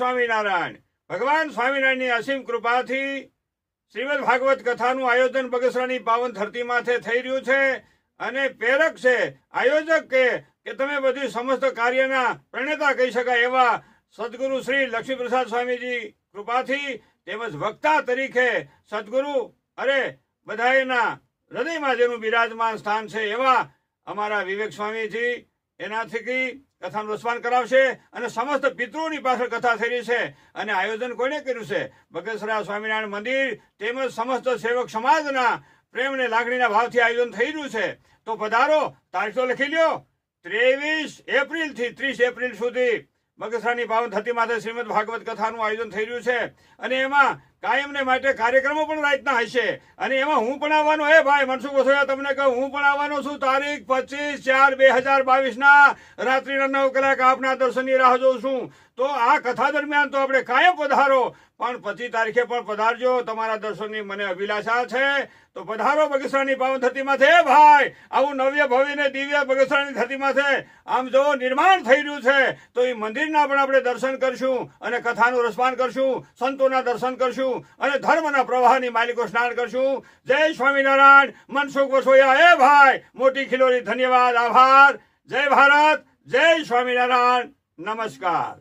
સ્વામિનારાયણ ભગવાન સ્વામિનારાયણની અસીમ કૃપાથી શ્રીમદ ભાગવત કથાનું આયોજન બગસરાની પાવન ધરતી માથે થઈ રહ્યું છે અને પ્રેરક છે આયોજક કે કે તમે બધી સમસ્ત કાર્યના પ્રણેતા કહી શકાય એવા સદગુરુ શ્રી લક્ષ્મીપ્રસાદ સ્વામીજી કૃપાથી તેમજ વક્તા તરીકે સદગુરુ અરે બધાએના હૃદયમાં જેનું બિરાજમાન સ્થાન છે એવા અમારા વિવેક સ્વામીજી એનાથી કથાનું રસપાન કરાવશે અને સમસ્ત પિતૃની પાછળ કથા થઈ રહી છે અને આયોજન કોને કર્યું છે બગસરા સ્વામિનારાયણ મંદિર તેમજ સમસ્ત સેવક સમાજના પ્રેમ અને લાગણીના ભાવથી આયોજન થઈ રહ્યું છે તો પધારો તારીખ તો લખી લ્યો ત્રેવીસ એપ્રિલ થી ત્રીસ એપ્રિલ સુધી બગસરાની પાવન થતી માતા શ્રીમદ ભાગવત કથાનું આયોજન થઈ રહ્યું છે અને એમાં કાયમને માટે કાર્યક્રમો પણ રાતના હશે અને એમાં હું પણ આવવાનો હે ભાઈ મનસુખ વસોયા તમને કહું હું પણ આવવાનો છું તારીખ પચીસ ચાર બે હજાર બાવીસના રાત્રિના નવ કલાક આપના દર્શનની રાહ જોઉં છું તો આ કથા દરમિયાન તો આપણે કાયમ પધારો પણ પચીસ તારીખે પણ પધારજો તમારા દર્શનની મને અભિલાષા છે તો પધારો બગસરાની પાવન ધરતીમાં છે ભાઈ આવું નવ્ય ભવ્યને દિવ્ય બગસરાની ધરતીમાં છે આમ જો નિર્માણ થઈ રહ્યું છે તો એ મંદિરના પણ આપણે દર્શન કરશું અને કથાનું રસપાન કરશું સંતોના દર્શન કરશું કરશું અને ધર્મના પ્રવાહની માલિકો સ્નાન કરશું જય સ્વામિનારાયણ મનસુખ વસોયા એ ભાઈ મોટી ખિલોરી ધન્યવાદ આભાર જય ભારત જય સ્વામિનારાયણ નમસ્કાર